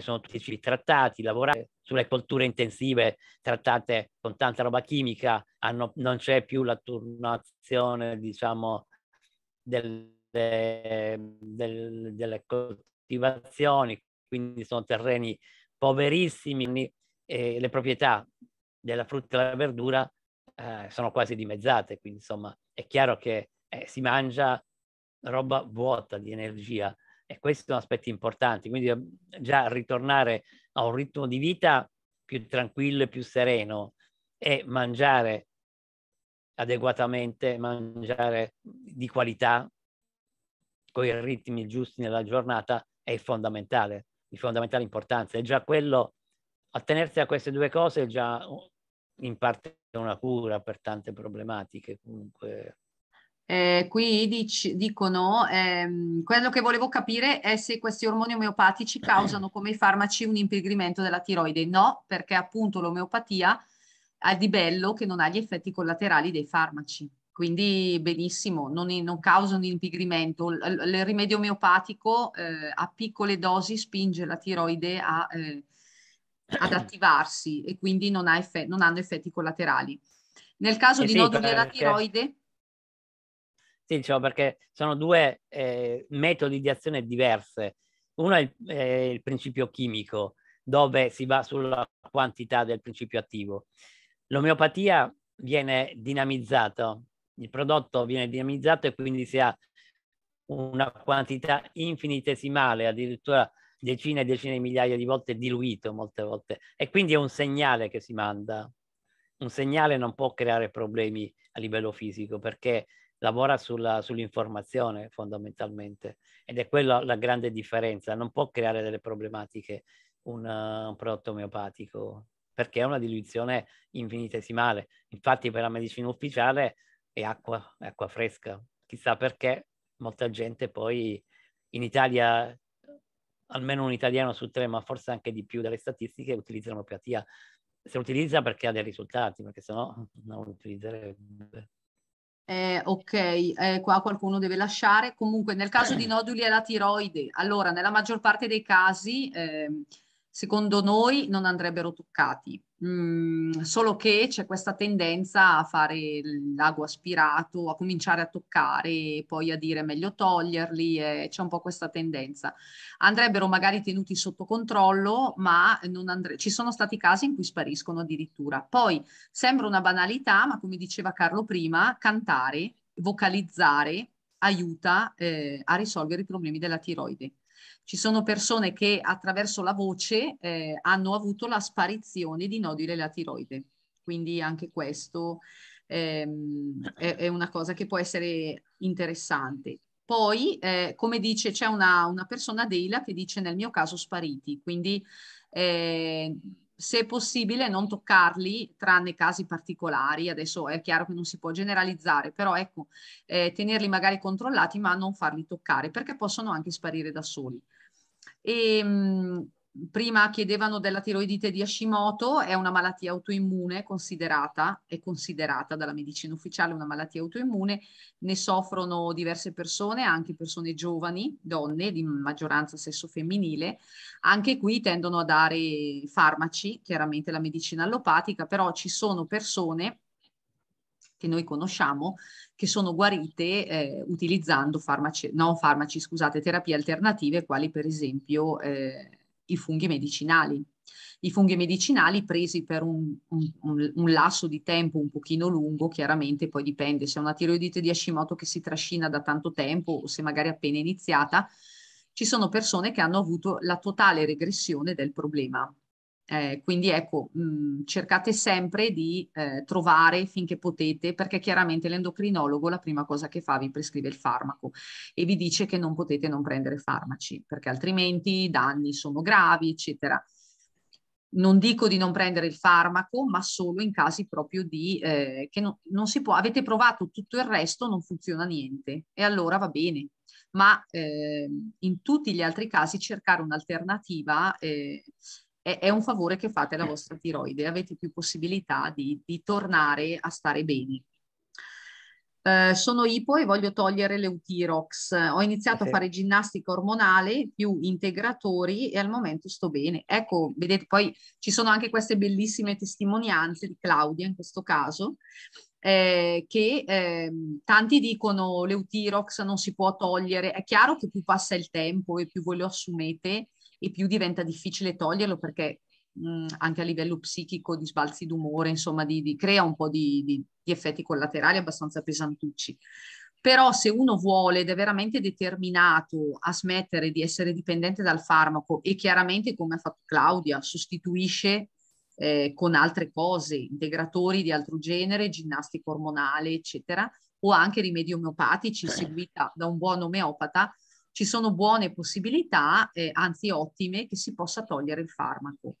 sono tutti trattati, lavorati sulle colture intensive trattate con tanta roba chimica, hanno, non c'è più la turnazione, diciamo, delle, delle, delle coltivazioni, quindi sono terreni poverissimi, e le proprietà della frutta e della verdura eh, sono quasi dimezzate, quindi insomma è chiaro che eh, si mangia roba vuota di energia e questi sono aspetti importanti, quindi ehm, già ritornare a un ritmo di vita più tranquillo e più sereno e mangiare adeguatamente, mangiare di qualità con i ritmi giusti nella giornata è fondamentale, di fondamentale importanza e già quello attenersi a queste due cose è già in parte una cura per tante problematiche comunque. Eh, qui dic- dicono, ehm, quello che volevo capire è se questi ormoni omeopatici causano come i farmaci un impigrimento della tiroide. No, perché appunto l'omeopatia ha di bello che non ha gli effetti collaterali dei farmaci. Quindi benissimo, non, non causa un impigrimento. L- l- il rimedio omeopatico eh, a piccole dosi spinge la tiroide a... Eh, ad attivarsi e quindi non, ha effetti, non hanno effetti collaterali. Nel caso eh di sì, noduli alla tiroide... Sì, diciamo perché sono due eh, metodi di azione diverse. Uno è il, eh, il principio chimico, dove si va sulla quantità del principio attivo. L'omeopatia viene dinamizzata, il prodotto viene dinamizzato e quindi si ha una quantità infinitesimale, addirittura decine e decine di migliaia di volte diluito molte volte e quindi è un segnale che si manda. Un segnale non può creare problemi a livello fisico perché lavora sulla, sull'informazione fondamentalmente ed è quella la grande differenza, non può creare delle problematiche un, uh, un prodotto omeopatico perché è una diluizione infinitesimale. Infatti per la medicina ufficiale è acqua, è acqua fresca, chissà perché molta gente poi in Italia almeno un italiano su tre, ma forse anche di più dalle statistiche, utilizza l'omeopatia. Se lo utilizza perché ha dei risultati, perché sennò non lo utilizzerebbe. Eh, ok, eh, qua qualcuno deve lasciare. Comunque, nel caso di noduli alla tiroide, allora, nella maggior parte dei casi... Eh, secondo noi non andrebbero toccati. Mm, solo che c'è questa tendenza a fare l'ago aspirato, a cominciare a toccare, e poi a dire meglio toglierli, eh, c'è un po' questa tendenza. Andrebbero magari tenuti sotto controllo, ma andre- ci sono stati casi in cui spariscono addirittura. Poi sembra una banalità, ma come diceva Carlo prima, cantare, vocalizzare aiuta eh, a risolvere i problemi della tiroide. Ci sono persone che attraverso la voce eh, hanno avuto la sparizione di nodi della tiroide, quindi anche questo ehm, è, è, una cosa che può essere interessante. Poi, eh, come dice, c'è una, una persona, Deila, che dice nel mio caso spariti, quindi eh, se è possibile non toccarli tranne casi particolari, adesso è chiaro che non si può generalizzare, però ecco, eh, tenerli magari controllati ma non farli toccare perché possono anche sparire da soli. E, ehm, mh, prima chiedevano della tiroidite di Hashimoto, è una malattia autoimmune considerata, è considerata dalla medicina ufficiale una malattia autoimmune, ne soffrono diverse persone, anche persone giovani, donne di maggioranza sesso femminile, anche qui tendono a dare farmaci, chiaramente la medicina allopatica, però ci sono persone che noi conosciamo che sono guarite eh, utilizzando farmaci, no, farmaci, scusate, terapie alternative quali per esempio... Eh, i funghi medicinali. I funghi medicinali presi per un, un, un, lasso di tempo un pochino lungo, chiaramente poi dipende se è una tiroidite di Hashimoto che si trascina da tanto tempo o se magari appena iniziata, ci sono persone che hanno avuto la totale regressione del problema. Eh, quindi ecco, mh, mm, cercate sempre di eh, trovare finché potete, perché chiaramente l'endocrinologo la prima cosa che fa vi prescrive il farmaco e vi dice che non potete non prendere farmaci, perché altrimenti i danni sono gravi, eccetera. Non dico di non prendere il farmaco, ma solo in casi proprio di eh, che non, non si può, avete provato tutto il resto, non funziona niente e allora va bene, ma eh, in tutti gli altri casi cercare un'alternativa eh, è, è, un favore che fate alla vostra tiroide, avete più possibilità di, di tornare a stare bene. Uh, sono ipo e voglio togliere le l'eutirox. Ho iniziato okay. a fare ginnastica ormonale più integratori e al momento sto bene. Ecco, vedete, poi ci sono anche queste bellissime testimonianze di Claudia in questo caso. Eh, che eh, tanti dicono l'eutirox non si può togliere, è chiaro che più passa il tempo e più voi lo assumete, e più diventa difficile toglierlo perché mh, anche a livello psichico di sbalzi d'umore, insomma, di, di, crea un po' di, di, di effetti collaterali abbastanza pesantucci. Però se uno vuole ed è veramente determinato a smettere di essere dipendente dal farmaco e chiaramente come ha fatto Claudia sostituisce eh, con altre cose, integratori di altro genere, ginnastica ormonale, eccetera, o anche rimedi omeopatici seguita da un buon omeopata, ci sono buone possibilità, eh, anzi ottime, che si possa togliere il farmaco.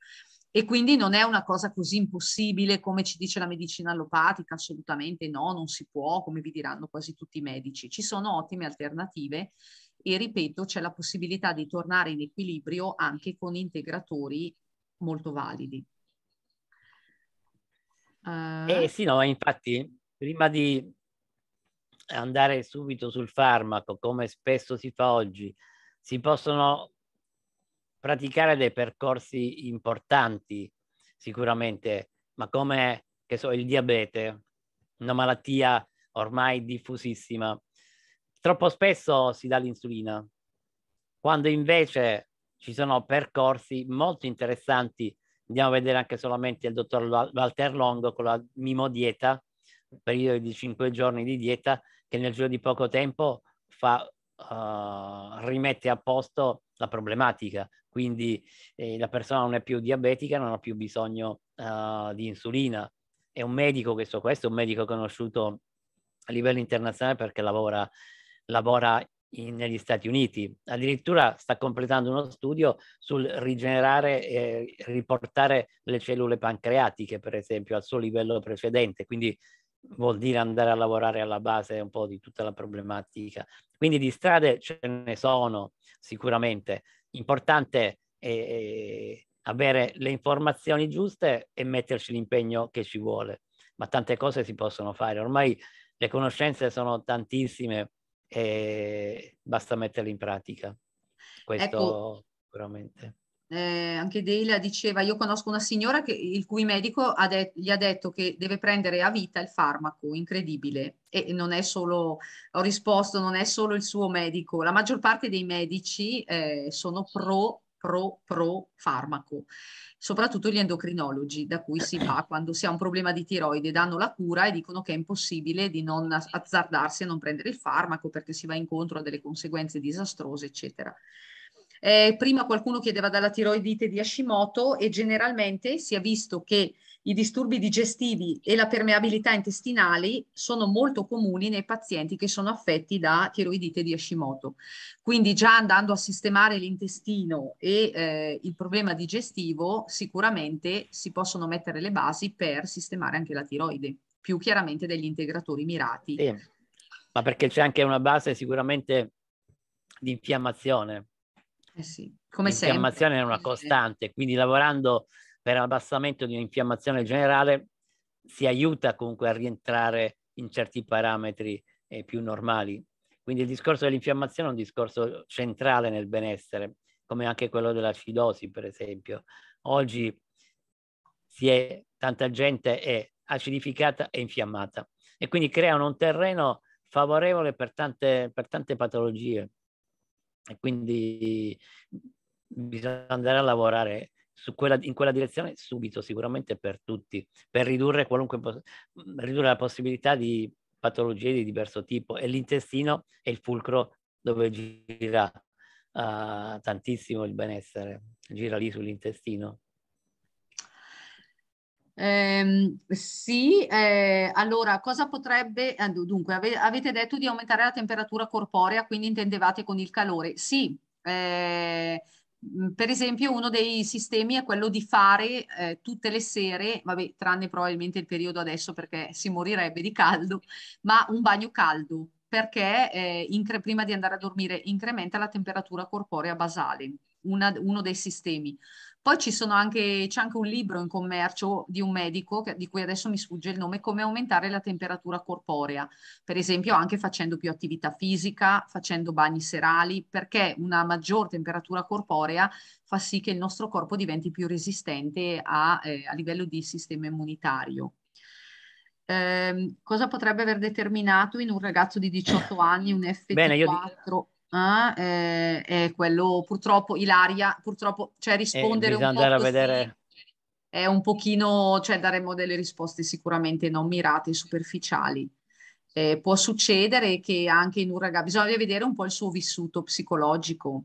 E quindi non è una cosa così impossibile come ci dice la medicina allopatica, assolutamente no, non si può, come vi diranno quasi tutti i medici. Ci sono ottime alternative e ripeto, c'è la possibilità di tornare in equilibrio anche con integratori molto validi. Uh... Eh sì, no, infatti, prima di andare subito sul farmaco, come spesso si fa oggi, si possono praticare dei percorsi importanti sicuramente, ma come che so, il diabete, una malattia ormai diffusissima. Troppo spesso si dà l'insulina, quando invece ci sono percorsi molto interessanti. Andiamo a vedere anche solamente il dottor Walter Longo con la Mimo Dieta, periodo di 5 giorni di dieta, che nel giro di poco tempo fa, uh, rimette a posto la problematica. Quindi eh, la persona non è più diabetica, non ha più bisogno uh, di insulina. È un medico che so questo, è un medico conosciuto a livello internazionale perché lavora, lavora in, negli Stati Uniti. Addirittura sta completando uno studio sul rigenerare e riportare le cellule pancreatiche, per esempio, al suo livello precedente. Quindi vuol dire andare a lavorare alla base un po' di tutta la problematica. Quindi di strade ce ne sono sicuramente. Importante è avere le informazioni giuste e metterci l'impegno che ci vuole. Ma tante cose si possono fare. Ormai le conoscenze sono tantissime e basta metterle in pratica. Questo ecco, sicuramente eh, anche Delia diceva, io conosco una signora che, il cui medico ha gli ha detto che deve prendere a vita il farmaco, incredibile, e non è solo, ho risposto, non è solo il suo medico, la maggior parte dei medici eh, sono pro, pro, pro farmaco, soprattutto gli endocrinologi da cui si va quando si ha un problema di tiroide, danno la cura e dicono che è impossibile di non azzardarsi e non prendere il farmaco perché si va incontro a delle conseguenze disastrose, eccetera. Eh, prima qualcuno chiedeva dalla tiroidite di Hashimoto e generalmente si è visto che i disturbi digestivi e la permeabilità intestinali sono molto comuni nei pazienti che sono affetti da tiroidite di Hashimoto. Quindi già andando a sistemare l'intestino e eh, il problema digestivo, sicuramente si possono mettere le basi per sistemare anche la tiroide, più chiaramente degli integratori mirati. Sì, ma perché c'è anche una base sicuramente di infiammazione eh sì, come L'infiammazione sempre. è una costante, quindi lavorando per l'abbassamento di un'infiammazione generale si aiuta comunque a rientrare in certi parametri eh, più normali. Quindi il discorso dell'infiammazione è un discorso centrale nel benessere, come anche quello dell'acidosi, per esempio. Oggi si è, tanta gente è acidificata e infiammata e quindi creano un terreno favorevole per tante, per tante patologie e quindi bisogna andare a lavorare quella, in quella direzione subito, sicuramente per tutti, per ridurre, ridurre la possibilità di patologie di diverso tipo e l'intestino è il fulcro dove gira uh, tantissimo il benessere, gira lì sull'intestino. Eh, sì, eh, allora cosa potrebbe, eh, dunque ave, avete detto di aumentare la temperatura corporea, quindi intendevate con il calore. Sì, eh, mm, per esempio uno dei sistemi è quello di fare eh, tutte le sere, vabbè, tranne probabilmente il periodo adesso perché si morirebbe di caldo, ma un bagno caldo perché prima di andare a dormire incrementa la temperatura corporea basale una, uno dei sistemi. Poi ci sono anche, c'è anche un libro in commercio di un medico, che, di cui adesso mi sfugge il nome, come aumentare la temperatura corporea, per esempio anche facendo più attività fisica, facendo bagni serali, perché una maggior temperatura corporea fa sì che il nostro corpo diventi più resistente a, eh, a livello di sistema immunitario. Eh, cosa potrebbe aver determinato in un ragazzo di 18 anni un F4? Bene, io... Ah, eh, è quello purtroppo Ilaria, purtroppo cioè eh, rispondere eh, un po' a vedere è un pochino, cioè daremo delle risposte sicuramente non mirate, superficiali. Eh, può succedere che anche in un ragazzo, bisogna vedere un po' il suo vissuto psicologico.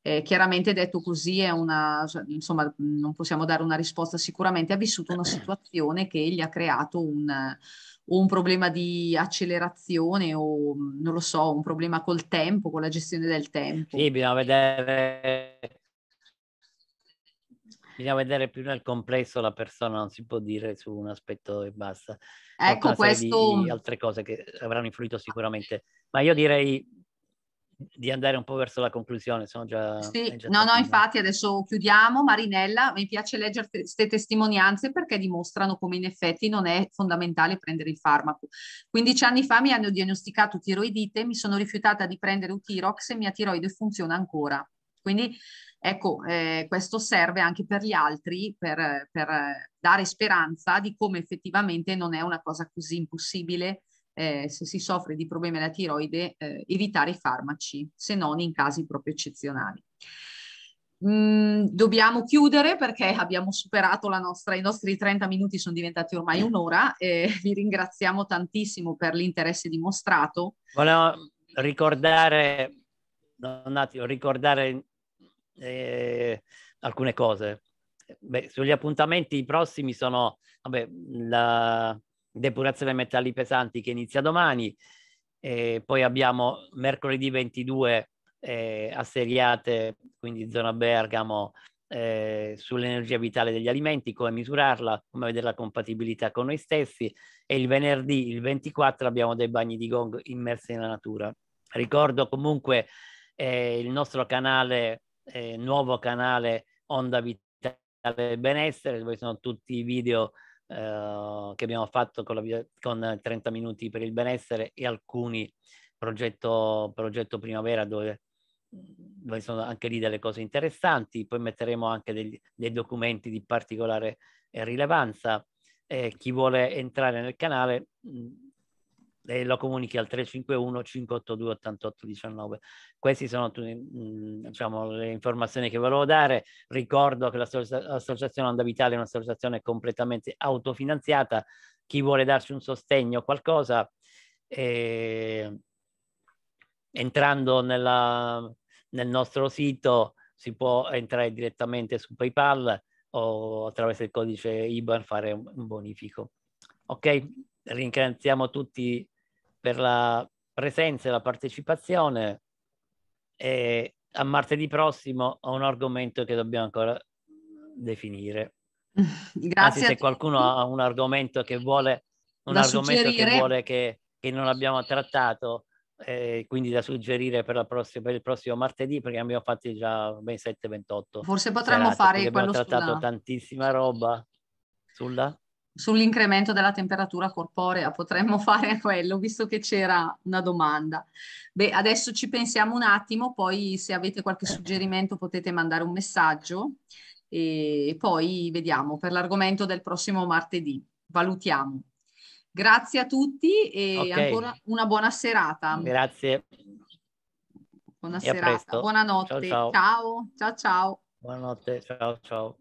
Eh, chiaramente detto così è una, cioè, insomma, non possiamo dare una risposta, sicuramente ha vissuto una situazione che gli ha creato un, o un problema di accelerazione o mm, non lo so, un problema col tempo, con la gestione del tempo. Sì, bisogna vedere, bisogna vedere più nel complesso la persona, non si può dire su un aspetto e basta. Ecco questo. Di, di altre cose che avranno influito sicuramente, ma io direi di andare un po' verso la conclusione. Sono già, sì, già no, no, infatti adesso chiudiamo. Marinella, mi piace leggere queste testimonianze perché dimostrano come in effetti non è fondamentale prendere il farmaco. 15 anni fa mi hanno diagnosticato tiroidite, mi sono rifiutata di prendere Utirox e mia tiroide funziona ancora. Quindi ecco, eh, questo serve anche per gli altri, per, per dare speranza di come effettivamente non è una cosa così impossibile eh, se si soffre di problemi alla tiroide, eh, evitare i farmaci, se non in casi proprio eccezionali. Mm, dobbiamo chiudere perché abbiamo superato la nostra, i nostri 30 minuti sono diventati ormai un'ora e vi ringraziamo tantissimo per l'interesse dimostrato. Volevo ricordare, un attimo, ricordare eh, alcune cose. Beh, sugli appuntamenti i prossimi sono vabbè, la, depurazione metalli pesanti che inizia domani, eh, poi abbiamo mercoledì 22 eh, a Seriate, quindi zona Bergamo, eh, sull'energia vitale degli alimenti, come misurarla, come vedere la compatibilità con noi stessi e il venerdì, il 24, abbiamo dei bagni di gong immersi nella natura. Ricordo comunque eh, il nostro canale, eh, nuovo canale Onda Vitale Benessere, dove sono tutti i video Ehm, che abbiamo fatto con, la, con 30 minuti per il benessere e alcuni progetto, progetto primavera dove, dove sono anche lì delle cose interessanti, poi metteremo anche degli, dei documenti di particolare rilevanza. Eh, chi vuole entrare nel canale mh, e lo comunichi al 351 582 88 19. Queste sono mm, diciamo, le informazioni che volevo dare. Ricordo che l'associazione Onda Vitale è un'associazione completamente autofinanziata. Chi vuole darci un sostegno o qualcosa, eh, entrando nella, nel nostro sito si può entrare direttamente su PayPal o attraverso il codice IBAN fare un bonifico. Ok, ringraziamo tutti per la presenza e la partecipazione e a martedì prossimo ho un argomento che dobbiamo ancora definire. Grazie. Anzi, se qualcuno ha un argomento che vuole, un argomento che, vuole che, che, non abbiamo trattato, eh, quindi da suggerire per, prossima, per, il prossimo martedì, perché abbiamo fatto già ben 7-28. Forse potremmo serate, fare quello Abbiamo trattato sulla... tantissima roba sulla sull'incremento della temperatura corporea, potremmo fare quello, visto che c'era una domanda. Beh, adesso ci pensiamo un attimo, poi se avete qualche eh. suggerimento potete mandare un messaggio e poi vediamo per l'argomento del prossimo martedì, valutiamo. Grazie a tutti e okay. ancora una buona serata. Grazie. Buona serata, buonanotte. Ciao ciao. ciao ciao. ciao. Buonanotte, ciao ciao.